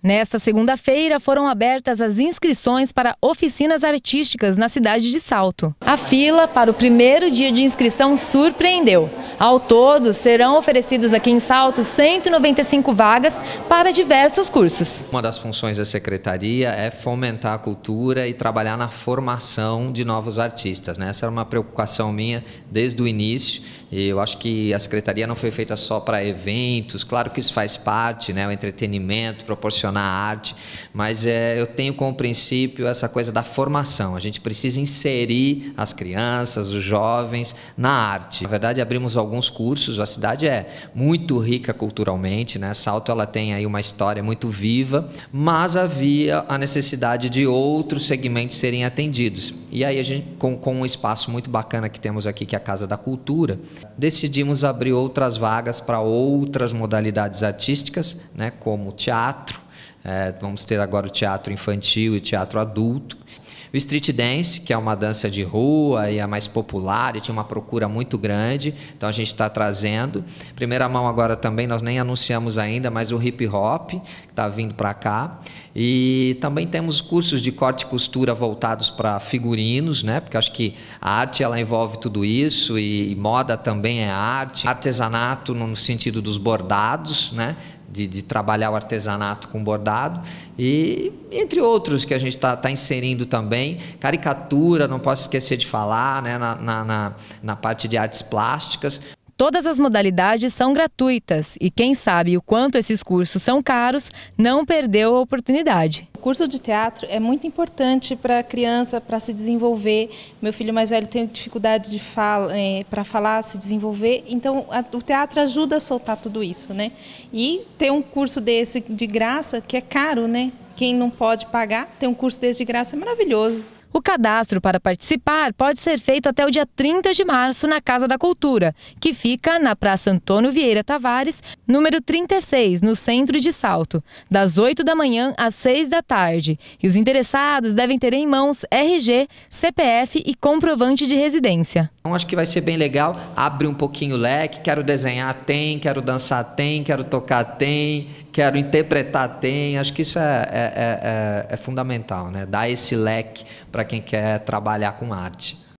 Nesta segunda-feira foram abertas as inscrições para oficinas artísticas na cidade de Salto. A fila para o primeiro dia de inscrição surpreendeu. Ao todo, serão oferecidas aqui em Salto 195 vagas para diversos cursos. Uma das funções da secretaria é fomentar a cultura e trabalhar na formação de novos artistas. Né? Essa era é uma preocupação minha desde o início. E eu acho que a secretaria não foi feita só para eventos, claro que isso faz parte, né? o entretenimento, proporcionar arte, mas é, eu tenho como princípio essa coisa da formação. A gente precisa inserir as crianças, os jovens na arte. Na verdade, abrimos alguns alguns cursos. A cidade é muito rica culturalmente, né? Salto ela tem aí uma história muito viva, mas havia a necessidade de outros segmentos serem atendidos. E aí a gente, com, com um espaço muito bacana que temos aqui, que é a Casa da Cultura, decidimos abrir outras vagas para outras modalidades artísticas, né? Como teatro. É, vamos ter agora o teatro infantil e teatro adulto. O street dance, que é uma dança de rua e a é mais popular e tinha uma procura muito grande, então a gente está trazendo. Primeira mão agora também, nós nem anunciamos ainda, mas o hip hop está vindo para cá. E também temos cursos de corte e costura voltados para figurinos, né? Porque acho que a arte ela envolve tudo isso e, e moda também é arte, artesanato no sentido dos bordados, né? de, de, trabalhar o artesanato com bordado e entre outros que a gente está tá inserindo também caricatura não posso esquecer de falar né, na, na, na, na parte de artes plásticas Todas as modalidades são gratuitas e quem sabe o quanto esses cursos são caros não perdeu a oportunidade. O curso de teatro é muito importante para a criança, para se desenvolver. Meu filho mais velho tem dificuldade de fala, é, para falar, se desenvolver, então a, o teatro ajuda a soltar tudo isso, né? E ter um curso desse de graça, que é caro, né? Quem não pode pagar, ter um curso desse de graça é maravilhoso. O cadastro para participar pode ser feito até o dia 30 de março na Casa da Cultura, que fica na Praça Antônio Vieira Tavares, número 36, no centro de Salto, das 8 da manhã às 6 da tarde. E os interessados devem ter em mãos RG, CPF e comprovante de residência. Então, acho que vai ser bem legal, abre um pouquinho o leque, quero desenhar tem, quero dançar tem, quero tocar tem, quero interpretar, tem. Acho que isso é, é, é, é, é fundamental, né? Dar esse leque para quem quer trabalhar com arte.